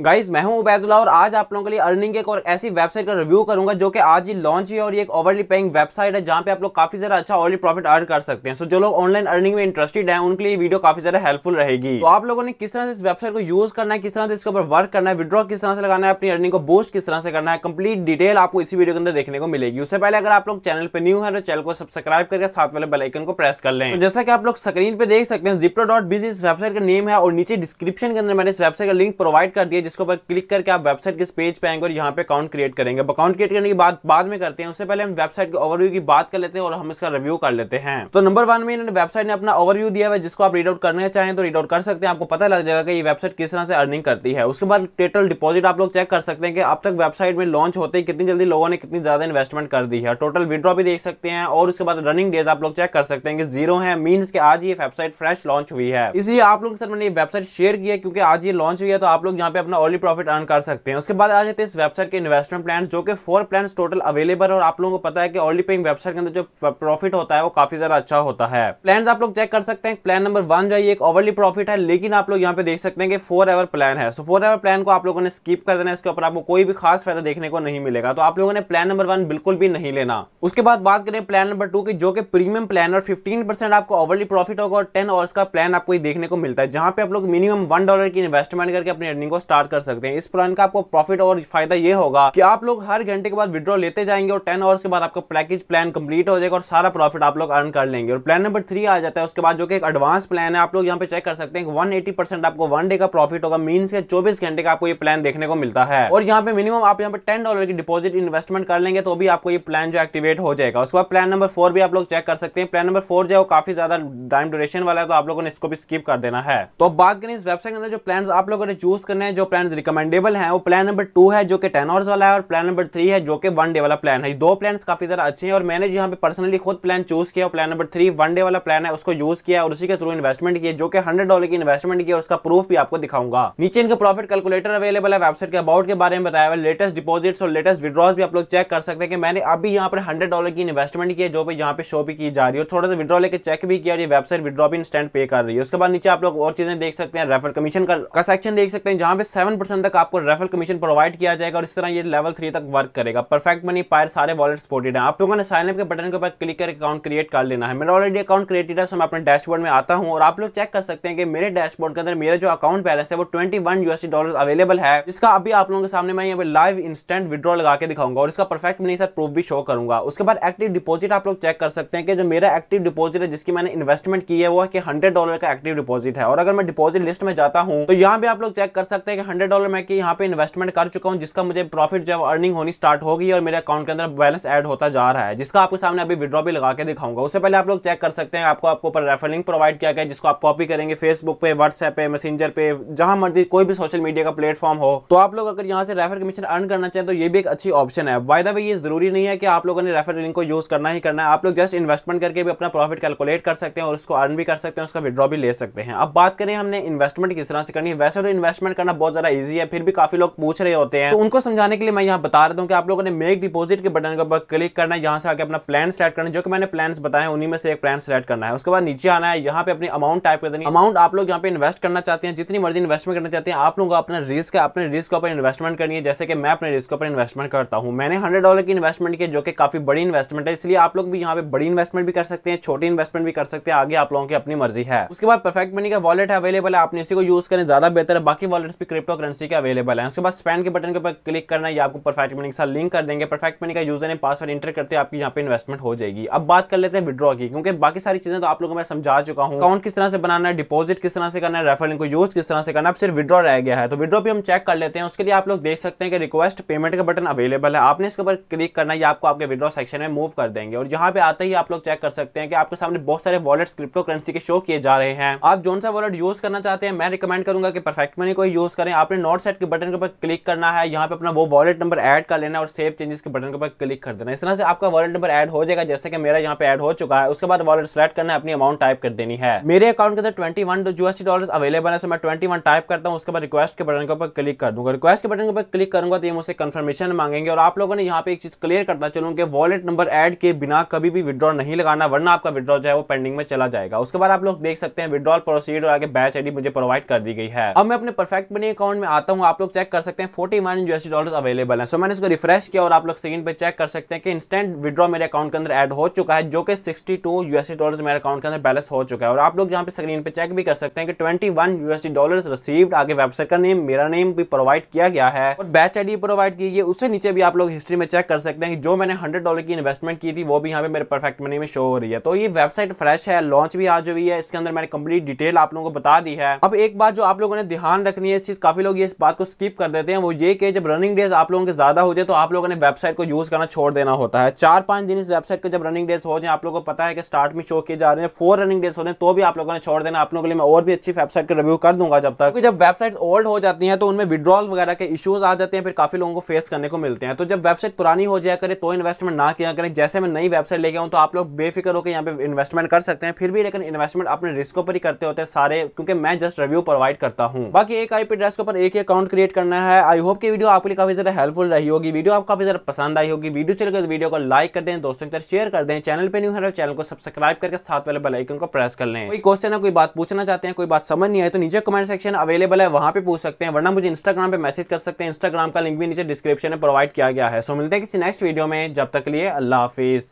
guys मैं हूं उबैदुल्ला और आज आप लोगों के लिए अर्निंग एक और ऐसी वेबसाइट का रिव्यू करूंगा जो कि आज ही लॉन्च हुई और ये एक ओवरली पेइंग वेबसाइट है जहां पे आप लोग काफी ज़रा अच्छा ओवरली प्रॉफिट अर्न कर सकते हैं सो so, जो लोग ऑनलाइन अर्निंग में इंटरेस्टेड हैं उनके लिए वीडियो काफी ज्यादा हेल्पफुल रहेगी तो आप लोगों ने किस तरह से इस वेबसाइट को यूज करना है किस तरह से इसके ऊपर वर्क करना है विद्रॉ किस तरह से लगाना है अपनी अर्निंग को बोस्ट किस तरह से करना है कंप्लीट डिटेल आपको इसी वीडियो के अंदर देखने को मिलेगी उससे पहले अगर आप लोग चैनल पर न्यू है तो चैनल को सब्सक्राइब करके साथ वाले बेलाइकन को प्रेस कर लें तो जैसा कि आप लोग स्क्रीन पर देख सकते हैं जिप्रो डॉट इस वेबसाइट का नेम है और नीचे डिस्क्रिप्शन के अंदर मैंने इस वेबसाइट का लिंक प्रोवाइड कर दिया जिसके ऊपर क्लिक करके आप वेबसाइट के पेज पे आएंगे और यहाँ पे अकाउंट क्रिएट करेंगे अकाउंट क्रिएट करने की बात बाद में करते हैं उससे पहले हम वेबसाइट के ओवरव्यू की बात कर लेते हैं और हम इसका रिव्यू कर लेते हैं तो नंबर वन में इन्होंने वेबसाइट ने अपना ओवरव्यू दिया है जिसको आप रीड आउट करना चाहें तो रीड आउट कर सकते हैं आपको पता लग जाएगा कि ये वेबसाइट किस तरह से अर्निंग करती है उसके बाद टोटल डिपॉजिट आप लोग चेक कर सकते हैं कि अब तक वेबसाइट में लॉन्च होते ही कितनी जल्दी लोगों ने कितनी ज्यादा इन्वेस्टमेंट कर दी है टोटल विद्रॉ भी देख सकते हैं और उसके बाद रनिंग डेज आप लोग चेक कर सकते हैं कि जीरो है मीन के आज ये वेबसाइट फ्रेश लॉन्च हुई है इसलिए आप लोग सर मैंने वेबसाइट शेयर किया क्योंकि आज ये लॉन्च हुई है तो आप लोग यहाँ पे अपना ऑली प्रॉफिट अर्न कर सकते हैं उसके बाद आ जाते हैं इस वेबसाइट के इन्वेस्टमेंट प्लान जो कि फोर प्लान टोटल अवेलेबल और आप लोगों को पता है कि ऑली पेइंग वेबसाइट के अंदर जो प्रॉफिट होता है वो काफी ज्यादा अच्छा होता है प्लान आप लोग चेक कर सकते हैं प्लान नंबर वन जो है एक ओवरली प्रॉफिट है लेकिन आप लोग यहाँ पे देख सकते हैं कि फोर एवर प्लान है सो फोर एवर प्लान को आप लोगों ने स्कीप कर देना है इसके ऊपर आपको कोई भी खास फायदा देखने को नहीं मिलेगा तो आप लोगों ने प्लान नंबर वन बिल्कुल भी नहीं लेना उसके बाद बात करें प्लान नंबर टू की जो कि प्रीमियम प्लान और फिफ्टीन आपको ओवरली प्रॉफिट होगा और टेन आवर्स का प्लान आपको देखने को मिलता है जहां पे आप लोग मिनिमम वन डॉलर की इन्वेस्टमेंट करके अपनी अर्निंग को स्टार्ट स्टार्ट कर सकते हैं इस प्लान का आपको प्रॉफिट और फायदा ये होगा कि आप लोग हर घंटे के बाद विद्रॉ लेते जाएंगे और टेन आवर्स के बाद आपका पैकेज प्लान कंप्लीट हो जाएगा और सारा प्रॉफिट आप लोग अर्न कर लेंगे और प्लान नंबर थ्री आ जाता है उसके बाद जो कि एक एडवांस प्लान है आप लोग यहाँ पे चेक कर सकते हैं वन एटी परसेंट आपको वन डे का प्रॉफिट होगा मीन के चौबीस घंटे का आपको ये प्लान देखने को मिलता है और यहाँ पे मिनिमम आप यहाँ पे टेन डॉलर की डिपोजिट इन्वेस्टमेंट कर लेंगे तो भी आपको ये प्लान जो एक्टिवेट हो जाएगा उसके बाद प्लान नंबर फोर भी आप लोग चेक कर सकते हैं प्लान नंबर फोर जो है काफी ज्यादा टाइम ड्यूरेशन वाला है तो आप लोगों ने इसको भी स्किप कर देना है तो बात करें इस वेबसाइट के अंदर जो प्लान आप लोगों ने चूज करने हैं जो प्लान रिकमेंडेबल है वो प्लान नंबर टू है जो कि टेन आवर्स वाला है और प्लान नंबर थ्री है जो कि वन डे वाला प्लान है दो प्लान काफी ज़्यादा अच्छे हैं और मैंने जहाँ पे पर्सनली खुद प्लान चूज़ किया plan number three one day वाला प्लान है उसको यूज़ किया और उसी के थ्रू इन्वेस्टमेंट किया जो कि हंड्रेड डॉलर की इन्वेस्टमेंट किया उसका प्रूफ भी आपको दिखाऊंगा नीचे इनका प्रॉफिट कैलकुलेटर अवेलेबल है वेबसाइट के अबाउट के बारे में बताया हुआ लेटेस्ट डिपोजिट और लेटेस्ट विड्रॉस भी आप लोग चेक कर सकते हैं कि मैंने अभी यहाँ पर हंड्रेड डॉलर की इन्वेस्टमेंट की है जो भी यहाँ पे शो भी की जा रही है थोड़ा सा विद्रॉ लेकर चेक भी किया वेबसाइट विद्रॉ भी इंस्टेंट पे कर रही है उसके बाद नीचे आप लोग और चीजें देख सकते हैं रेफर कमीशन का सेक्शन देख सकते हैं जहाँ पे सेवन परसेंट तक आपको रेफरल कमीशन प्रोवाइड किया जाएगा और इस तरह ये लेवल थ्री तक वर्क करेगा परफेक्ट मनी पायर सारे वॉलेट सपोर्टेड है आप लोगों ने साइनअप के बटन के ऊपर क्लिक कर अकाउंट क्रिएट कर लेना है मेरा ऑलरेडी अकाउंट क्रिएटेड है मैं अपने डैशबोर्ड में आता हूँ और आप लोग चेक कर सकते हैं कि मेरे डैशबोर्ड के अंदर मेरा जो अकाउंट बैलेंस है वो twenty one US dollar available है जिसका अभी आप लोगों के सामने मैं यहाँ लाइव इंस्टेंट विड्रॉ लगा के दिखाऊंगा और इसका परफेक्ट मनी सर प्रूफ भी शो करूंगा उसके बाद एक्टिव डिपोजिट आप लोग चेक कर सकते हैं कि जो मेरा एक्टिव डिपोजिट है जिसकी मैंने इन्वेस्टमेंट की है वो है कि हंड्रेड डॉलर का एक्टिव डिपोजिट है और अगर मैं डिपोजिट लिस्ट में जाता हूँ तो यहाँ भी आप लोग चेक कर सकते हैं कि हंड्रेड डॉलर मैं कि यहाँ पे इन्वेस्टमेंट कर चुका हूँ जिसका मुझे प्रॉफिट जब अर्निंग होनी स्टार्ट होगी और मेरे अकाउंट के अंदर बैलेंस ऐड होता जा रहा है जिसका आपके सामने अभी विड्रॉ भी लगा के दिखाऊंगा उससे पहले आप लोग चेक कर सकते हैं आपको आपको ऊपर रेफर लिंक प्रोवाइड किया गया जिसको आप कॉपी करेंगे फेसबुक पे व्हाट्सएप पे मैसेंजर पे जहां मर्जी कोई भी सोशल मीडिया का प्लेटफॉर्म हो तो आप लोग अगर यहाँ से रेफर कमीशन अर्न करना चाहें तो ये भी एक अच्छी ऑप्शन है वायदा वे ये जरूरी नहीं है कि आप लोगों ने रेफर लिंक को यूज करना ही करना है आप लोग जस्ट इन्वेस्टमेंट करके भी अपना प्रॉफिट कैलकुलेट कर सकते हैं और उसको अर्न भी कर सकते हैं उसका विड्रॉ भी ले सकते हैं अब बात करें हमने इन्वेस्टमेंट किस तरह से करनी है वैसे तो इन्वेस्टमेंट करना बहुत ज़रा ईजी है फिर भी काफ़ी लोग पूछ रहे होते हैं तो उनको समझाने के लिए मैं यहाँ बता रहा हूँ कि आप लोगों ने मेक डिपोजिट के बटन के ऊपर क्लिक करना है यहाँ से आके अपना प्लान सेलेक्ट करना है जो कि मैंने प्लान बताए हैं उन्हीं में से एक प्लान सेलेक्ट करना है उसके बाद नीचे आना है यहाँ पे अपनी अमाउंट टाइप कर देनी अमाउंट आप लोग यहाँ पे इन्वेस्ट करना चाहते हैं जितनी मर्जी इन्वेस्टमेंट करना चाहते हैं आप लोगों को अपने रिस्क है अपने रिस्क पर इन्वेस्टमेंट करनी है जैसे कि मैं अपने रिस्क पर इन्वेस्टमेंट करता हूँ मैंने हंड्रेड डॉलर की इन्वेस्टमेंट की जो कि काफ़ी बड़ी इन्वेस्टमेंट है इसलिए आप लोग भी यहाँ पे बड़ी इन्वेस्टमेंट भी कर सकते हैं छोटी इन्वेस्टमेंट भी कर सकते हैं आगे आप लोगों की अपनी मर्जी है उसके बाद परफेक्ट मनी का वॉलेट अवेलेबल है आपने इसी को यूज़ करें ज़्यादा बेहतर है बाकी वॉलेट्स भी क्रिप्टो करेंसी के अवेलेबल है उसके बाद स्पेंड के बटन के ऊपर क्लिक करना है या आपको परफेक्ट मनी के साथ लिंक कर देंगे परफेक्ट मनी का यूजर ने पासवर्ड इंटर करते आपकी यहाँ पे इन्वेस्टमेंट हो जाएगी अब बात कर लेते हैं विद्रॉ की क्योंकि बाकी सारी चीजें तो आप लोगों को मैं समझा चुका हूँ अकाउंट किस तरह से बनाना है डिपोजिट किस तरह से करना है रेफर इनको को यूज किस तरह से करना अब सिर्फ विद्रॉ रह गया है तो विड्रॉ भी हम चेक कर लेते हैं उसके लिए आप लोग देख सकते हैं कि रिक्वेस्ट पेमेंट का बटन अवेलेबल है आपने इसके ऊपर क्लिक करना है आपको आपके विद्रॉ सेक्शन में मूव कर देंगे और यहाँ पे आते ही आप लोग चेक कर सकते हैं कि आपके सामने बहुत सारे वॉलेट्स क्रिप्टो करेंसी के शो किए जा रहे हैं आप जो सा वॉलेट यूज करना चाहते हैं मैं रिकमेंड करूंगा कि परफेक्ट मनी को यूज करें हैं आपने नोट सेट के बटन के ऊपर क्लिक करना है यहाँ पे अपना वो वॉलेट नंबर ऐड कर लेना है और सेव चेंजेस के बटन के ऊपर क्लिक कर देना है इस तरह से आपका वॉलेट नंबर ऐड हो जाएगा जैसे कि मेरा यहाँ पे ऐड हो चुका है उसके बाद वॉलेट सेलेक्ट करना है अपनी अमाउंट टाइप कर देनी है मेरे अकाउंट के अंदर twenty one USD dollar available है मैं ट्वेंटी वन टाइप करता हूँ उसके बाद रिक्वेस्ट के बटन के ऊपर क्लिक कर दूंगा रिक्वेस्ट के बटन के ऊपर क्लिक करूंगा तो ये मुझसे कन्फर्मेशन मांगेंगे और आप लोगों ने यहाँ पे एक चीज क्लियर करना चलूँ कि वॉलेट नंबर एड के बिना कभी भी विद्रॉ नहीं लगाना वरना आपका विद्रॉ जो है वो पेंडिंग में चला जाएगा उसके बाद आप लोग देख सकते हैं विद्रॉल प्रोसीड और आगे बैच आईडी मुझे प्रोवाइड कर दी गई है अब मैं अपने परफेक्ट बने अकाउंट में आता हूँ आप लोग चेक कर सकते हैं forty one USD dollar available है सो मैंने इसको रिफ्रेश किया और आप लोग स्क्रीन पर चेक कर सकते हैं कि इंस्टेंट विद्रॉ मेरे अकाउंट के अंदर एड हो चुका है जो कि सिक्सटी टू यूएसडी डॉलर मेरे अकाउंट के अंदर बैलेंस हो चुका है और आप लोग यहाँ पे स्क्रीन पर चेक भी कर सकते हैं कि twenty one USD dollar received आगे वेबसाइट का नेम मेरा नेम भी प्रोवाइड किया गया है और बैच आई प्रोवाइड की गई उससे नीचे भी आप लोग हिस्ट्री में चेक कर सकते हैं कि जो मैंने हंड्रेड डॉलर की इन्वेस्टमेंट की थी वो भी यहाँ पे मेरे परफेक्ट मनी में शो हो रही है तो ये वेबसाइट फ्रेश है लॉन्च भी आज हुई है इसके अंदर मैंने कंप्लीट डिटेल आप लोगों को बता दी है अब एक बात जो आप लोगों ने ध्यान रखनी है इस चीज का काफ़ी लोग ये इस बात को स्किप कर देते हैं वो ये कि जब रनिंग डेज आप लोगों के ज़्यादा हो जाए तो आप लोगों ने वेबसाइट को यूज़ करना छोड़ देना होता है चार पाँच दिन इस वेबसाइट को जब रनिंग डेज हो जाए आप लोगों को पता है कि स्टार्ट में शो किए जा रहे हैं फोर रनिंग डेज हो रहे हैं तो भी आप लोगों ने छोड़ देना आप लोगों के लिए मैं और भी अच्छी वेबसाइट का रिव्यू कर दूंगा जब तक जब वेबसाइट ओल्ड हो जाती है तो उनमें विड्रॉल वगैरह के इशूज़ आ जाते हैं फिर काफ़ी लोगों को फेस करने को मिलते हैं तो जब वेबसाइट पुरानी हो जाए करे तो इन्वेस्टमेंट ना किया करें जैसे मैं नई वेबसाइट लेके आऊँ तो आप लोग बेफिक्र होकर यहाँ पे इन्वेस्टमेंट कर सकते हैं फिर भी लेकिन इन्वेस्टमेंट अपने रिस्कों पर ही करते होते हैं सारे क्योंकि मैं जस्ट रिव्यू प्रोवाइड करता हूँ बाकी एक आईपी ड्रेस को उसके ऊपर एक अकाउंट क्रिएट करना है आई होप कि वीडियो आपके लिए काफ़ी ज़्यादा हेल्पफुल रही होगी वीडियो आपको काफ़ी ज़्यादा पसंद आई होगी वीडियो चले गए तो वीडियो को लाइक कर दें दोस्तों के साथ शेयर कर दें चैनल पर न्यू है चैनल तो को सब्सक्राइब करके साथ वाले बेलाइकन को प्रेस कर लें कोई क्वेश्चन है कोई बात पूछना चाहते हैं कोई बात समझ नहीं आई तो नीचे कमेंट सेक्शन अवेलेबल है वहां पर पूछ सकते हैं वरना मुझे इंस्टाग्राम पर मैसेज कर सकते हैं इंस्टाग्राम का लिंक भी नीचे डिस्क्रिप्शन में प्रोवाइड किया गया है सो मिलते हैं किसी नेक्स्ट वीडियो में जब तक लिए अल्लाह हाफिज़